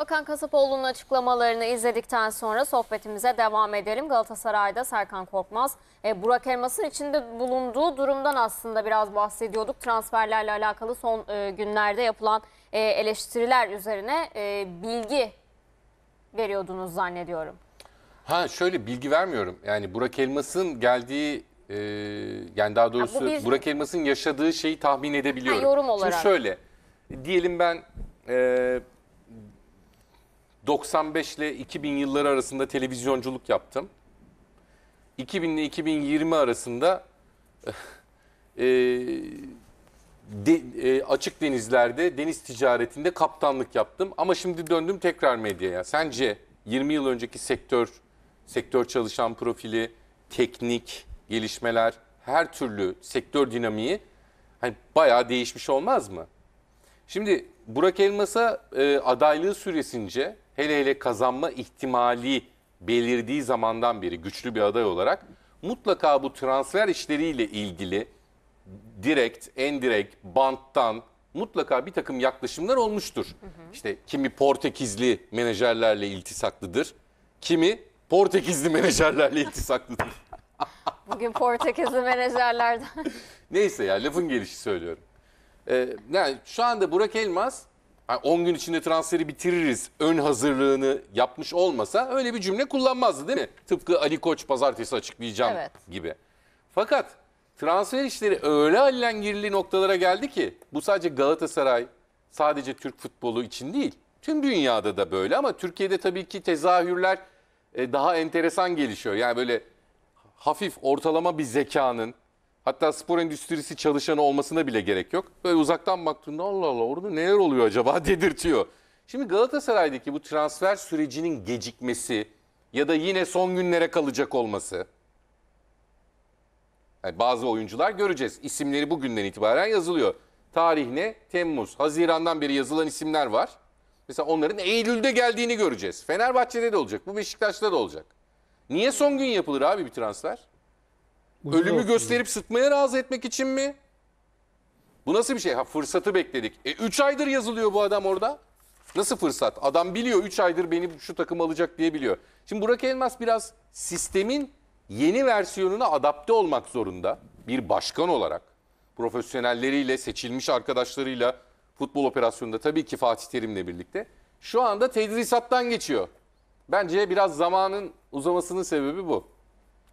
Bakan Kasapoğlu'nun açıklamalarını izledikten sonra sohbetimize devam edelim. Galatasaray'da Serkan Korkmaz, e, Burak Elmas'ın içinde bulunduğu durumdan aslında biraz bahsediyorduk. Transferlerle alakalı son e, günlerde yapılan e, eleştiriler üzerine bilgi veriyordunuz zannediyorum. Ha şöyle bilgi vermiyorum. Yani Burak Elmas'ın geldiği yani daha doğrusu ha, bir... Burak Elmas'ın yaşadığı şeyi tahmin edebiliyorum. Ha, yorum olarak. Şimdi şöyle diyelim ben e, 95 ile 2000 yılları arasında televizyonculuk yaptım. 2000 ile 2020 arasında e, de, e, açık denizlerde deniz ticaretinde kaptanlık yaptım. Ama şimdi döndüm tekrar medyaya. Sence 20 yıl önceki sektör, sektör çalışan profili, teknik gelişmeler, her türlü sektör dinamiği hani bayağı değişmiş olmaz mı? Şimdi Burak Elmas'a e, adaylığı süresince hele hele kazanma ihtimali belirdiği zamandan beri güçlü bir aday olarak mutlaka bu transfer işleriyle ilgili direkt, endirekt, banttan mutlaka bir takım yaklaşımlar olmuştur. Hı hı. İşte kimi Portekizli menajerlerle iltisaklıdır, kimi Portekizli menajerlerle iltisaklıdır. Bugün Portekizli menajerlerden. Neyse ya lafın gelişi söylüyorum. Ee, yani şu anda Burak Elmas hani 10 gün içinde transferi bitiririz ön hazırlığını yapmış olmasa öyle bir cümle kullanmazdı değil mi? Tıpkı Ali Koç pazartesi açıklayacağım Evet. gibi. Fakat transfer işleri öyle allengirli noktalara geldi ki bu sadece Galatasaray, sadece Türk futbolu için değil. Tüm dünyada da böyle ama Türkiye'de tabii ki tezahürler e, daha enteresan gelişiyor. Yani böyle hafif ortalama bir zekanın Hatta spor endüstrisi çalışanı olmasına bile gerek yok. Böyle uzaktan baktığında Allah Allah orada neler oluyor acaba dedirtiyor. Şimdi Galatasaray'daki bu transfer sürecinin gecikmesi ya da yine son günlere kalacak olması. Yani bazı oyuncular göreceğiz. İsimleri bugünden itibaren yazılıyor. Tarih ne? Temmuz. Haziran'dan beri yazılan isimler var. Mesela onların Eylül'de geldiğini göreceğiz. Fenerbahçe'de de olacak. Bu Beşiktaş'ta da olacak. Niye son gün yapılır abi bir transfer? Uyuyor Ölümü olsun. gösterip sıtmaya razı etmek için mi? Bu nasıl bir şey? Ha fırsatı bekledik. E 3 aydır yazılıyor bu adam orada. Nasıl fırsat? Adam biliyor 3 aydır beni şu takım alacak diye biliyor. Şimdi Burak Elmas biraz sistemin yeni versiyonuna adapte olmak zorunda. Bir başkan olarak profesyonelleriyle, seçilmiş arkadaşlarıyla futbol operasyonunda tabii ki Fatih Terim'le birlikte şu anda tedrisattan geçiyor. Bence biraz zamanın uzamasının sebebi bu.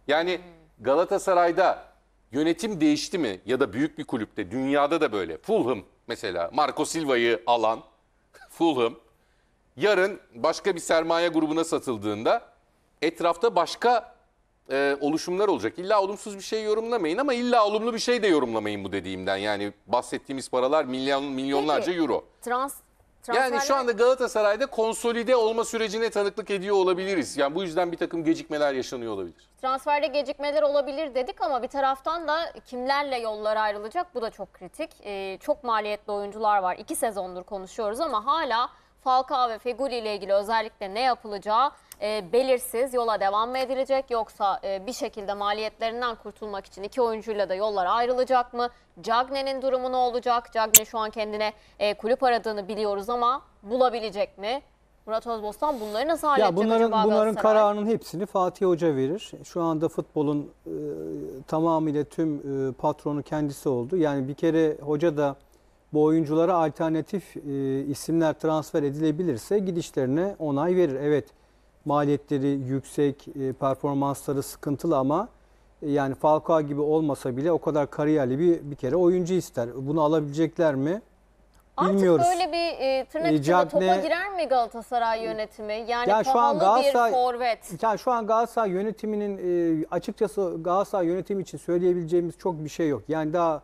Yani Galatasaray'da yönetim değişti mi ya da büyük bir kulüpte dünyada da böyle Fulham mesela Marco Silva'yı alan Fulham yarın başka bir sermaye grubuna satıldığında etrafta başka e, oluşumlar olacak. İlla olumsuz bir şey yorumlamayın ama illa olumlu bir şey de yorumlamayın bu dediğimden. Yani bahsettiğimiz paralar milyon milyonlarca Peki, euro. Trans yani şu anda Galatasaray'da konsolide olma sürecine tanıklık ediyor olabiliriz. Yani bu yüzden bir takım gecikmeler yaşanıyor olabilir. Transferde gecikmeler olabilir dedik ama bir taraftan da kimlerle yollar ayrılacak bu da çok kritik. Ee, çok maliyetli oyuncular var. İki sezondur konuşuyoruz ama hala Falcao ve Feguli ile ilgili özellikle ne yapılacağı e, belirsiz. Yola devam mı edilecek yoksa e, bir şekilde maliyetlerinden kurtulmak için iki oyuncuyla da yollar ayrılacak mı? Cagne'nin durumu ne olacak? Cagne şu an kendine e, kulüp aradığını biliyoruz ama bulabilecek mi? Murat Özbostan bunları nasıl halledecek ya bunların, Bunların kararının hepsini Fatih Hoca verir. Şu anda futbolun e, tamamıyla tüm e, patronu kendisi oldu. Yani bir kere hoca da bu oyunculara alternatif e, isimler transfer edilebilirse gidişlerine onay verir. Evet maliyetleri yüksek, e, performansları sıkıntılı ama e, yani Falcao gibi olmasa bile o kadar kariyerli bir bir kere oyuncu ister. Bunu alabilecekler mi? Bilmiyoruz. Artık böyle bir e, tırnak e, içinde Cagne, topa girer mi Galatasaray yönetimi? Yani ya şu an Galatasaray, bir forvet. Ya şu an Galatasaray yönetiminin e, açıkçası Galatasaray yönetimi için söyleyebileceğimiz çok bir şey yok. Yani daha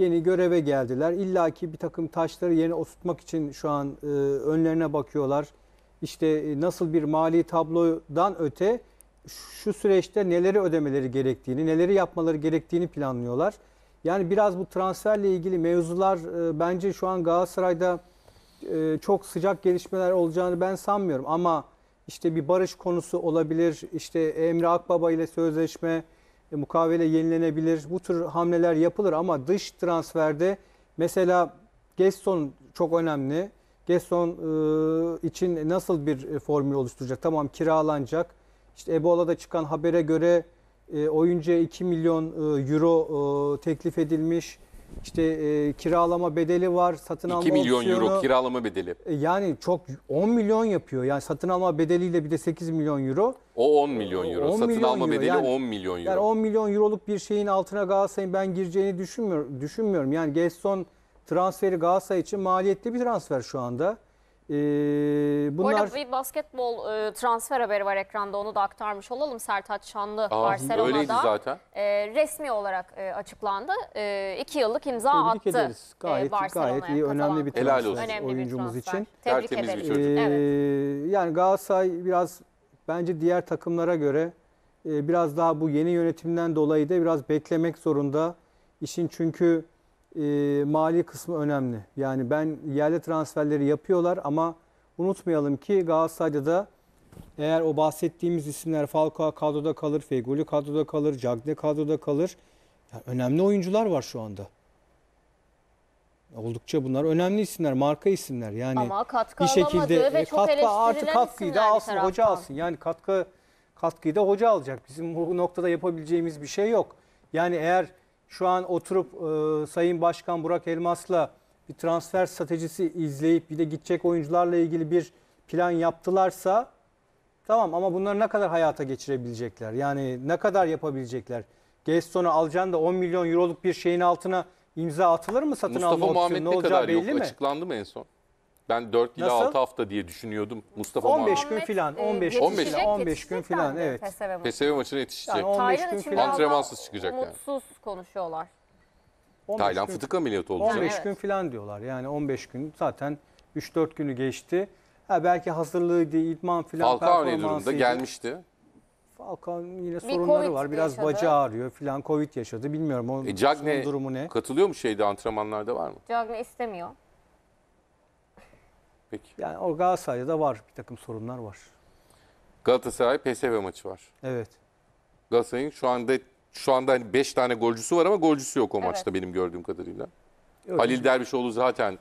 yeni göreve geldiler. İlla ki bir takım taşları yeni oturtmak için şu an e, önlerine bakıyorlar. İşte e, nasıl bir mali tablodan öte şu süreçte neleri ödemeleri gerektiğini, neleri yapmaları gerektiğini planlıyorlar. Yani biraz bu transferle ilgili mevzular e, bence şu an Galatasaray'da e, çok sıcak gelişmeler olacağını ben sanmıyorum. Ama işte bir barış konusu olabilir, işte Emre Akbaba ile sözleşme, e, mukavele yenilenebilir. Bu tür hamleler yapılır ama dış transferde mesela Gaston çok önemli. Gaston e, için nasıl bir e, formül oluşturacak? Tamam kiralanacak. İşte Ebola'da çıkan habere göre e, oyuncuya 2 milyon euro teklif edilmiş. İşte e, kiralama bedeli var, satın alma 2 alma milyon opsiyonu. euro kiralama bedeli. E, Yani çok 10 milyon yapıyor. Yani satın alma bedeliyle bir de 8 milyon euro. O 10 milyon euro. 10 Satın milyon alma euro. bedeli Yani- 10 milyon euro. Yani 10 milyon euroluk bir şeyin altına Galatasaray'ın ben gireceğini düşünmüyorum. düşünmüyorum. Yani Gerson transferi Galatasaray için maliyetli bir transfer şu anda. Ee, Bunlar... Bu arada bir basketbol e, transfer haberi var ekranda onu da aktarmış olalım. Sertaç Şanlı Aa, Barcelona'da zaten. E, resmi olarak e, açıklandı. E, iki yıllık imza Tebrik attı. Ederiz. Gayet, e, gayet iyi önemli bir transfer Helal olsun. Önemli oyuncumuz bir transfer. için. Tebrik Tertemiz ederiz. Bir çocuk. Ee, evet. Yani Galatasaray biraz bence diğer takımlara göre e, biraz daha bu yeni yönetimden dolayı da biraz beklemek zorunda. İşin çünkü e, mali kısmı önemli. Yani ben yerli transferleri yapıyorlar ama Unutmayalım ki Galatasaray'da eğer o bahsettiğimiz isimler Falcao kadroda kalır, Feguli kadroda kalır, Cagne kadroda kalır. Yani önemli oyuncular var şu anda. Oldukça bunlar önemli isimler, marka isimler. Yani Ama katkı bir şekilde e, ve çok katkı artık katkıyı da alsın, hoca alsın. Yani katkı katkıyı da hoca alacak. Bizim bu noktada yapabileceğimiz bir şey yok. Yani eğer şu an oturup e, Sayın Başkan Burak Elmas'la bir transfer stratejisi izleyip bir de gidecek oyuncularla ilgili bir plan yaptılarsa tamam ama bunları ne kadar hayata geçirebilecekler? Yani ne kadar yapabilecekler? Gaston'u alacaksın da 10 milyon euroluk bir şeyin altına imza atılır mı satın Mustafa alma opsiyonu? Muhammed ne olacağı kadar belli yok. mi? Açıklandı mı en son? Ben 4 ila Nasıl? 6 hafta diye düşünüyordum Mustafa 15 Muhammed. gün filan 15 e, gün 15 filan 15 gün filan evet. PSV maçına yetişecek. Yani 15 gün için antrenmansız çıkacak yani. mutsuz konuşuyorlar. Taylan gün, fıtık ameliyatı olacak. 15 gün falan diyorlar. Yani 15 gün zaten 3-4 günü geçti. Ha belki hazırlığıydı, idman falan Falcao ne durumda? Gelmişti. Falcao yine sorunları COVID var. Biraz yaşadı. bacağı ağrıyor falan. Covid yaşadı. Bilmiyorum onun e, Cagne, durumu ne. Katılıyor mu şeyde antrenmanlarda var mı? Cagne istemiyor. Peki. Yani o Galatasaray'da da var bir takım sorunlar var. Galatasaray PSV maçı var. Evet. Galatasaray'ın şu anda şu anda 5 hani beş tane golcüsü var ama golcüsü yok o Evet. maçta benim gördüğüm kadarıyla. Yok, Halil Dervişoğlu zaten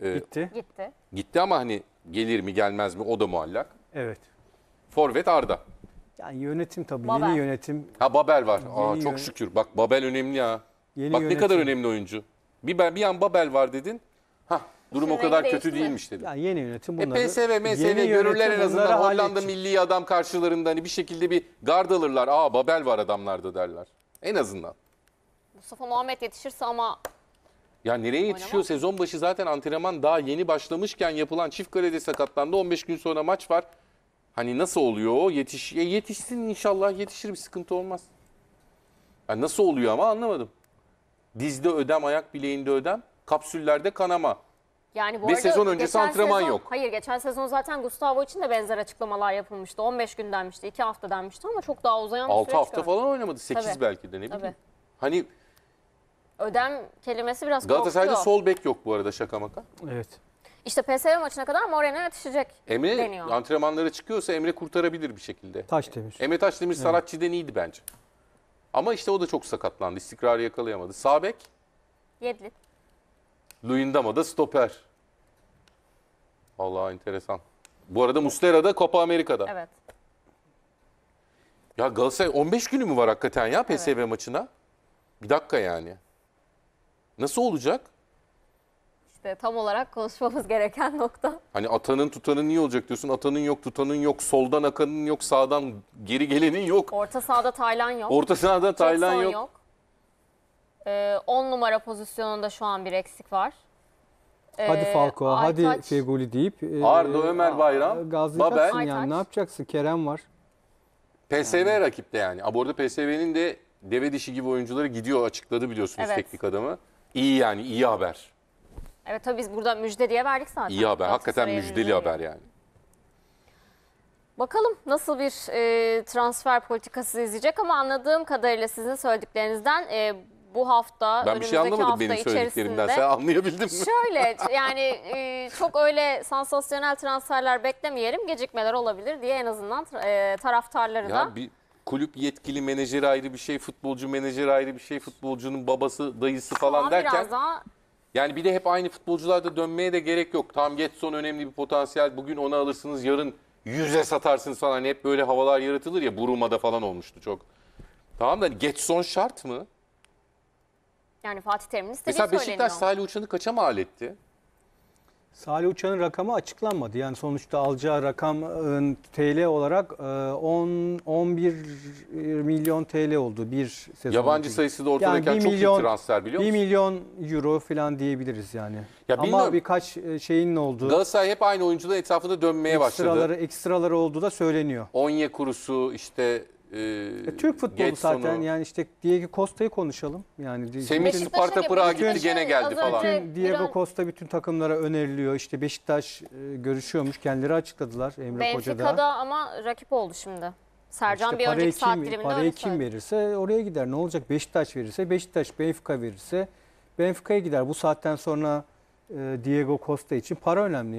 e, gitti. gitti. Gitti. ama hani gelir mi gelmez mi o da muallak. Evet. Forvet Arda. Yani yönetim tabii Babel. yeni yönetim. Ha Babel var. Aa, çok yön- şükür. Bak Babel önemli ya. Yeni Bak ne kadar önemli oyuncu. Bir ben bir an Babel var dedin. Ha Durum o kadar kötü mi? değilmiş dedim. Yani yeni yönetim e, bunları... E PSV, MSV görürler en azından bunları Hollanda halledecek. milli adam karşılarında hani bir şekilde bir gard alırlar. Aa Babel var adamlarda derler. En azından. Mustafa Muhammed yetişirse ama Ya nereye yetişiyor? Oynamaz. Sezon başı zaten antrenman daha yeni başlamışken yapılan çift kalede sakatlandı. 15 gün sonra maç var. Hani nasıl oluyor o? Yetiş, e, yetişsin inşallah yetişir bir sıkıntı olmaz. Yani nasıl oluyor ama anlamadım. Dizde ödem, ayak bileğinde ödem, kapsüllerde kanama. Yani bu Ve sezon öncesi antrenman sezon- yok. Hayır geçen sezon zaten Gustavo için de benzer açıklamalar yapılmıştı. 15 gün denmişti, 2 hafta denmişti ama çok daha uzayan bir 6 süreç hafta gördük. falan oynamadı. 8 Tabii. belki de ne bileyim. Tabii. Hani Ödem kelimesi biraz Galatasaray'da korkuyor. sol bek yok bu arada şaka maka. Evet. İşte PSV maçına kadar Moreno yetişecek Emre deniyor. antrenmanlara çıkıyorsa Emre kurtarabilir bir şekilde. Taşdemir. Emre Taşdemir Saratçı'dan iyiydi bence. Ama işte o da çok sakatlandı. İstikrarı yakalayamadı. Sağ bek Yedlin. Luyendama da stoper. Allah enteresan. Bu arada Muslera da Copa Amerika'da. Evet. Ya Galatasaray 15 günü mü var hakikaten ya PSV maçına? Bir dakika yani. Nasıl olacak? İşte tam olarak konuşmamız gereken nokta. Hani atanın tutanın niye olacak diyorsun? Atanın yok, tutanın yok, soldan akanın yok, sağdan geri gelenin yok. Orta sahada Taylan yok. Orta sahada Taylan Jackson yok. 10 ee, numara pozisyonunda şu an bir eksik var. Hadi ee, Falco, e, hadi Aytaç, Fegoli deyip. E, Ömer Bayram, Babel. Yani ne yapacaksın? Kerem var. PSV yani. rakipte yani. Aborda PSV'nin de deve dişi gibi oyuncuları gidiyor açıkladı biliyorsunuz evet. teknik adamı. İyi yani iyi haber. Evet tabii biz burada müjde diye verdik zaten. İyi haber. Hakikaten müjdeli haber yani. Bakalım nasıl bir e, transfer politikası izleyecek ama anladığım kadarıyla sizin söylediklerinizden e, bu hafta ben bir şey anlamadım benim söylediklerimden. Sen anlayabildin mi? Şöyle yani e, çok öyle sansasyonel transferler beklemeyelim. Gecikmeler olabilir diye en azından e, taraftarları ya da. Bir kulüp yetkili menajeri ayrı bir şey, futbolcu menajeri ayrı bir şey, futbolcunun babası, dayısı falan derken. Biraz daha yani bir de hep aynı futbolcularda dönmeye de gerek yok. Tam Getson önemli bir potansiyel. Bugün onu alırsınız, yarın yüze satarsınız falan. Hani hep böyle havalar yaratılır ya. Buruma'da falan olmuştu çok. Tamam da Getson şart mı? Yani Fatih Terim'in istediği Mesela söyleniyor. Beşiktaş Salih Uçan'ı kaça mal etti? Salih Uçan'ın rakamı açıklanmadı. Yani sonuçta alacağı rakam TL olarak 10 e, 11 milyon TL oldu bir sezon. Yabancı sayısı da ortadayken bir çok iyi transfer biliyor 1 musun? milyon euro falan diyebiliriz yani. Ya Ama birkaç e, şeyin olduğu Galatasaray hep aynı oyuncuların etrafında dönmeye başladı. ekstraları ekstraları olduğu da söyleniyor. Onyekurusu işte ee, e, Türk futbolu geç zaten yani işte Diego Costa'yı konuşalım. Yani Semih bütün- Sparta Prag'a gitti, gene geldi falan. önce bütün Diego Duran- Costa bütün takımlara öneriliyor. İşte Beşiktaş e, görüşüyormuş. Kendileri açıkladılar Emre Hoca da. Benfica'da ama rakip oldu şimdi. Sercan İşte bir parayı önceki saat diliminde parayı kim verirse oraya gider. Ne olacak? Beşiktaş verirse, Beşiktaş Benfica verirse Benfica'ya gider. Bu saatten sonra e, Diego Costa için para önemli.